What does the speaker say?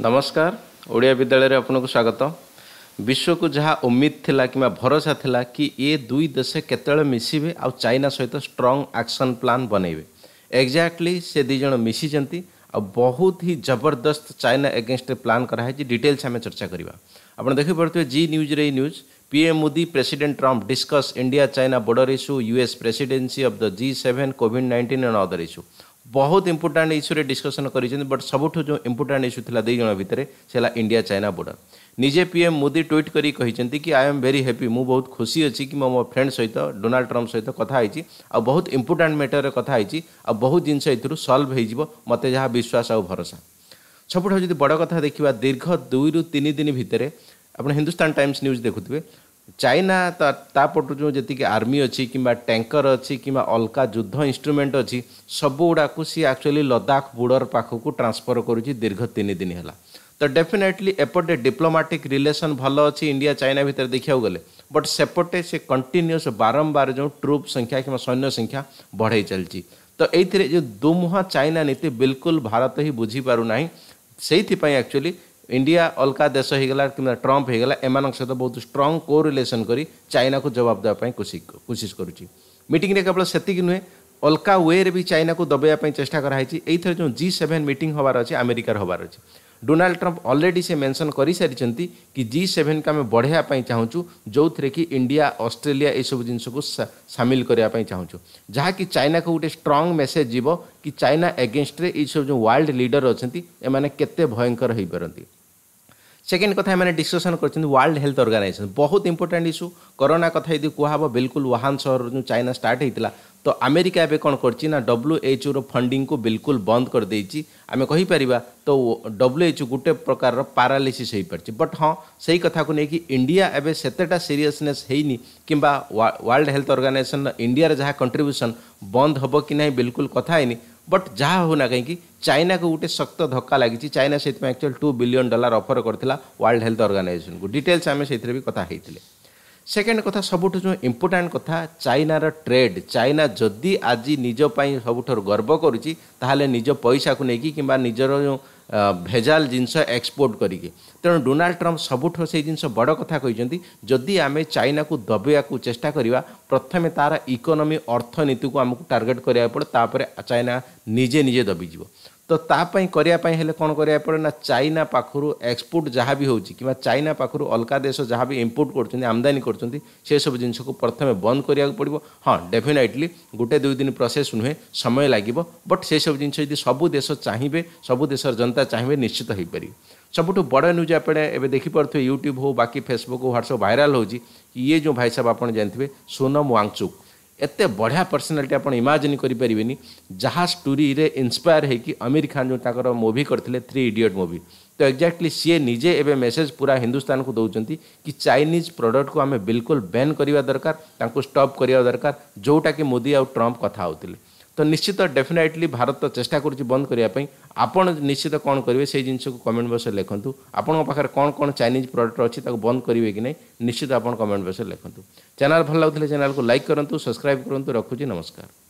नमस्कार ओडिया विद्यालय आपन को स्वागत विश्व को जहाँ उम्मीद थिला कि भरोसा था कि ये दुई देश केतबे आ चाइना सहित स्ट्रंग आक्शन प्लां बनइबे एक्जाक्टली से दुज मिशिंट आ बहुत ही जबरदस्त चाइना एगेन्स्ट प्लां कराई डिटेल्स आम चर्चा करने आप देख पार्थे जी न्यूज रे news PM Modi president Trump discuss India China border issue US presidency of the G seven covid nineteen and other issue ବହୁତ ଇମ୍ପୋର୍ଟାଣ୍ଟ ଇସ୍ୟୁରେ ଡିସ୍କସନ୍ କରିଛନ୍ତି ବଟ୍ ସବୁଠୁ ଯେଉଁ ଇମ୍ପୋର୍ଟାଣ୍ଟ ଇସ୍ୟୁ ଥିଲା ଦୁଇ ଜଣ ଭିତରେ ସେ ହେଲା ଇଣ୍ଡିଆ ଚାଇନା ବର୍ଡ଼ର ନିଜେ ପି ଏମ୍ ମୋଦି ଟ୍ୱିଟ୍ କରି କହିଛନ୍ତି କି ଆଇ ଏମ୍ ଭେରି ହ୍ୟାପି ମୁଁ ବହୁତ ଖୁସି ଅଛି କି ମୁଁ ମୋ ଫ୍ରେଣ୍ଡ ସହିତ ଡୋନାଲ୍ଡ ଟ୍ରମ୍ପ ସହିତ କଥା ହେଇଛି ଆଉ ବହୁତ ଇମ୍ପୋର୍ଟାଣ୍ଟ ମ୍ୟାଟରରେ କଥା ହେଇଛି ଆଉ ବହୁତ ଜିନିଷ ଏଥିରୁ ସଲ୍ଭ ହେଇଯିବ ମୋତେ ଯାହା ବିଶ୍ୱାସ ଆଉ ଭରସା ସବୁଠାରୁ ଯଦି ବଡ଼ କଥା ଦେଖିବା ଦୀର୍ଘ ଦୁଇରୁ ତିନି ଦିନ ଭିତରେ ଆପଣ ହିନ୍ଦୁସ୍ତାନ ଟାଇମ୍ସ ନ୍ୟୁଜ୍ ଦେଖୁଥିବେ ଚାଇନା ତା ପଟୁ ଯେଉଁ ଯେତିକି ଆର୍ମି ଅଛି କିମ୍ବା ଟ୍ୟାଙ୍କର ଅଛି କିମ୍ବା ଅଲଗା ଯୁଦ୍ଧ ଇନ୍ଷ୍ଟ୍ରୁମେଣ୍ଟ ଅଛି ସବୁଗୁଡ଼ାକୁ ସିଏ ଆକ୍ଚୁଆଲି ଲଦାଖ ବୋର୍ଡ଼ର ପାଖକୁ ଟ୍ରାନ୍ସଫର କରୁଛି ଦୀର୍ଘ ତିନି ଦିନ ହେଲା ତ ଡେଫିନେଟଲି ଏପଟେ ଡିପ୍ଲୋମାଟିକ୍ ରିଲେସନ୍ ଭଲ ଅଛି ଇଣ୍ଡିଆ ଚାଇନା ଭିତରେ ଦେଖିବାକୁ ଗଲେ ବଟ୍ ସେପଟେ ସେ କଣ୍ଟିନ୍ୟୁଅସ୍ ବାରମ୍ବାର ଯେଉଁ ଟ୍ରୁପ୍ ସଂଖ୍ୟା କିମ୍ବା ସୈନ୍ୟ ସଂଖ୍ୟା ବଢ଼େଇ ଚାଲିଛି ତ ଏଇଥିରେ ଯେଉଁ ଦୁମୁହାଁ ଚାଇନା ନୀତି ବିଲକୁଲ ଭାରତ ହିଁ ବୁଝିପାରୁନାହିଁ ସେଇଥିପାଇଁ ଆକ୍ଚୁଆଲି ଇଣ୍ଡିଆ ଅଲଗା ଦେଶ ହେଇଗଲା କିମ୍ବା ଟ୍ରମ୍ପ ହେଇଗଲା ଏମାନଙ୍କ ସହିତ ବହୁତ ଷ୍ଟ୍ରଙ୍ଗ କୋରିଲେସନ୍ କରି ଚାଇନାକୁ ଜବାବ ଦେବା ପାଇଁ କୋଶିଶ କରୁଛି ମିଟିଂରେ କେବଳ ସେତିକି ନୁହେଁ ଅଲଗା ୱେରେ ବି ଚାଇନାକୁ ଦବାଇବା ପାଇଁ ଚେଷ୍ଟା କରାହେଇଛି ଏଇଥର ଯେଉଁ ଜି ସେଭେନ୍ ମିଟିଂ ହେବାର ଅଛି ଆମେରିକାର ହେବାର ଅଛି ଡୋନାଲ୍ଡ ଟ୍ରମ୍ପ ଅଲରେଡ଼ି ସେ ମେନସନ୍ କରିସାରିଛନ୍ତି କି ଜି ସେଭେନ୍କୁ ଆମେ ବଢ଼ାଇବା ପାଇଁ ଚାହୁଁଛୁ ଯେଉଁଥିରେ କି ଇଣ୍ଡିଆ ଅଷ୍ଟ୍ରେଲିଆ ଏସବୁ ଜିନିଷକୁ ସାମିଲ କରିବା ପାଇଁ ଚାହୁଁଛୁ ଯାହାକି ଚାଇନାକୁ ଗୋଟେ ଷ୍ଟ୍ରଙ୍ଗ ମେସେଜ୍ ଯିବ କି ଚାଇନା ଏଗେନଷ୍ଟରେ ଏଇସବୁ ଯେଉଁ ୱାର୍ଲଡ଼ ଲିଡର ଅଛନ୍ତି ଏମାନେ କେତେ ଭୟଙ୍କର ହୋଇପାରନ୍ତି सेकेंड कथ मैंने डिस्कसन वर्ल्ड हेल्थ अर्गानाइजेस बहुत इंपोर्टाट इश्यू करोना कथ यदि कह बिल्कुल वहां सहर जो चाइना स्टार्ट होता तो आमेरिका एवं कौन करना डब्ल्यूएचओ फंडिंग को बिल्कुल बंद करदे आम कहीपर तो डब्ल्यूएचओ गोटे प्रकार पारालीसीस हो पार बट हाँ से ही कथा को लेकिन इंडिया एवं सेतटा सीरीयसनेस कि वर्ल्ड हेल्थ अर्गानाइजेसन इंडिया जहाँ कंट्रब्यूसन बंद हम कि ना बिल्कुल कथ है ବଟ୍ ଯାହା ହେଉନା କାହିଁକି ଚାଇନାକୁ ଗୋଟେ ଶକ୍ତ ଧକ୍କା ଲାଗିଛି ଚାଇନା ସେଥିପାଇଁ actually two billion dollar offer କରିଥିଲା ୱାର୍ଲଡ ହେଲ୍ଥ ଅର୍ଗାନାଇଜେସନକୁ ଡିଟେଲ୍ସ ଆମେ ସେଥିରେ ବି କଥା ହେଇଥିଲେ ସେକେଣ୍ଡ କଥା ସବୁଠୁ ଯେଉଁ ଇମ୍ପୋର୍ଟାଣ୍ଟ କଥା ଚାଇନାର ଟ୍ରେଡ୍ ଚାଇନା ଯଦି ଆଜି ନିଜ ପାଇଁ ସବୁଠାରୁ ଗର୍ବ କରୁଛି ତାହେଲେ ନିଜ ପଇସାକୁ ନେଇକି କିମ୍ବା ନିଜର ଯେଉଁ ভেজাল জিনিস এক্সপোর্ট করিকি তেমন ডোনাল্ড ট্রম্প সবুঠু সেই জিনিস বড় কথা কিন্তু যদি আমি চাইনাকে দবাইয়া চেষ্টা করা প্রথমে তার ইকোনোমি অর্থনীতি আমি টার্গেট করা পড়ে তাপরে চাইনা নিজে নিজে দবিযোগ ତ ତା ପାଇଁ କରିବା ପାଇଁ ହେଲେ କ'ଣ କରିବାକୁ ପଡ଼େ ନା ଚାଇନା ପାଖରୁ ଏକ୍ସପୋର୍ଟ ଯାହା ବି ହେଉଛି କିମ୍ବା ଚାଇନା ପାଖରୁ ଅଲଗା ଦେଶ ଯାହା ବି ଇମ୍ପୋର୍ଟ କରୁଛନ୍ତି ଆମଦାନୀ କରୁଛନ୍ତି ସେସବୁ ଜିନିଷକୁ ପ୍ରଥମେ ବନ୍ଦ କରିବାକୁ ପଡ଼ିବ ହଁ ଡେଫିନାଇଟଲି ଗୋଟେ ଦୁଇ ଦିନ ପ୍ରୋସେସ୍ ନୁହେଁ ସମୟ ଲାଗିବ ବଟ୍ ସେସବୁ ଜିନିଷ ଯଦି ସବୁ ଦେଶ ଚାହିଁବେ ସବୁ ଦେଶର ଜନତା ଚାହିଁବେ ନିଶ୍ଚିତ ହୋଇପାରିବେ ସବୁଠୁ ବଡ଼ ନ୍ୟୁଜ୍ ଆପଣ ଏବେ ଦେଖିପାରୁଥିବେ ୟୁଟ୍ୟୁବ୍ ହେଉ ବାକି ଫେସବୁକ୍ ହେଉ ଭାଇରାଲ୍ ହେଉଛି ଇଏ ଯେଉଁ ଭାଇ ସାହେବ ଆପଣ ଜାଣିଥିବେ ସୋନମ ୱାଙ୍ଗଚୁକ୍ एत बढ़िया पर्सनालीटी आप इमाजिन करें जहाँ स्टोरी रे इन्स्पायर होकर अमीर खान जो मुवि करते थ्री इडियट मुवि तो एक्जाक्टली सी निजे एवं मेसेज पूरा हिंदुस्तान को दौरान कि चाइनीज प्रडक्ट को आम बिल्कुल बैन करवा दरकार स्टप करवा दरकार जोटा कि मोदी आउ ट्रंप कथ होते तो निश्चित डेफिनेटली भारत तो चेषा कर बंद करने आपत निश्चित कौन करेंगे से जिनको कमेंट बक्स लिखुद आपखे कौन कौन चाइनिज प्रडक्ट अच्छी बंद करेंगे कि नहीं निश्चित आप कमेंट बक्स लिखुद चैनल भल लगे चैनल को लाइक करूँ सब्सक्राइब करूँ रखुच नमस्कार